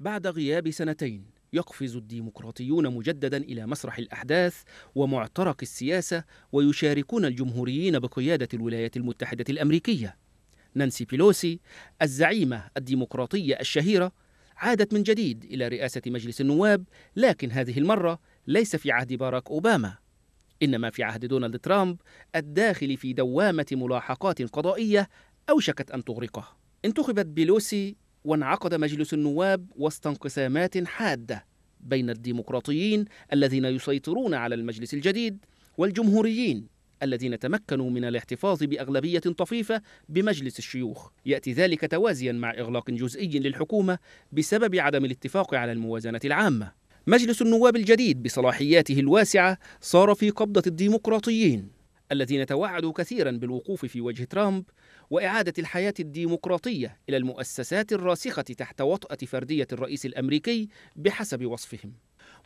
بعد غياب سنتين يقفز الديمقراطيون مجددا الى مسرح الاحداث ومعترك السياسه ويشاركون الجمهوريين بقياده الولايات المتحده الامريكيه. نانسي بيلوسي الزعيمه الديمقراطيه الشهيره عادت من جديد الى رئاسه مجلس النواب لكن هذه المره ليس في عهد باراك اوباما انما في عهد دونالد ترامب الداخل في دوامه ملاحقات قضائيه اوشكت ان تغرقه. انتخبت بيلوسي وانعقد مجلس النواب وسط انقسامات حاده بين الديمقراطيين الذين يسيطرون على المجلس الجديد والجمهوريين الذين تمكنوا من الاحتفاظ باغلبيه طفيفه بمجلس الشيوخ ياتي ذلك توازيا مع اغلاق جزئي للحكومه بسبب عدم الاتفاق على الموازنه العامه مجلس النواب الجديد بصلاحياته الواسعه صار في قبضه الديمقراطيين الذين توعدوا كثيرا بالوقوف في وجه ترامب وإعادة الحياة الديمقراطية إلى المؤسسات الراسخة تحت وطأة فردية الرئيس الأمريكي بحسب وصفهم.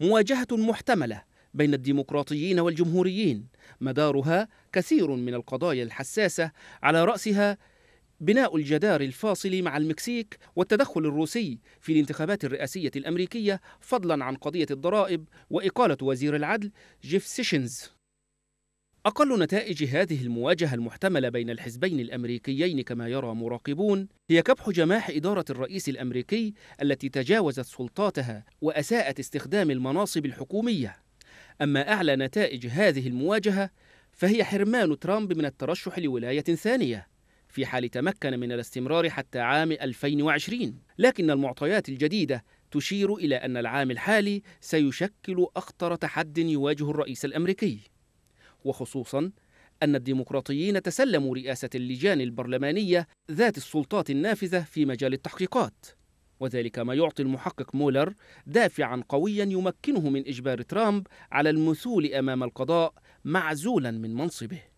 مواجهة محتملة بين الديمقراطيين والجمهوريين مدارها كثير من القضايا الحساسة على رأسها بناء الجدار الفاصل مع المكسيك والتدخل الروسي في الانتخابات الرئاسية الأمريكية فضلا عن قضية الضرائب وإقالة وزير العدل جيف سيشنز أقل نتائج هذه المواجهة المحتملة بين الحزبين الأمريكيين كما يرى مراقبون هي كبح جماح إدارة الرئيس الأمريكي التي تجاوزت سلطاتها وأساءت استخدام المناصب الحكومية أما أعلى نتائج هذه المواجهة فهي حرمان ترامب من الترشح لولاية ثانية في حال تمكن من الاستمرار حتى عام 2020 لكن المعطيات الجديدة تشير إلى أن العام الحالي سيشكل أخطر تحد يواجه الرئيس الأمريكي وخصوصا أن الديمقراطيين تسلموا رئاسة اللجان البرلمانية ذات السلطات النافذة في مجال التحقيقات وذلك ما يعطي المحقق مولر دافعا قويا يمكنه من إجبار ترامب على المثول أمام القضاء معزولا من منصبه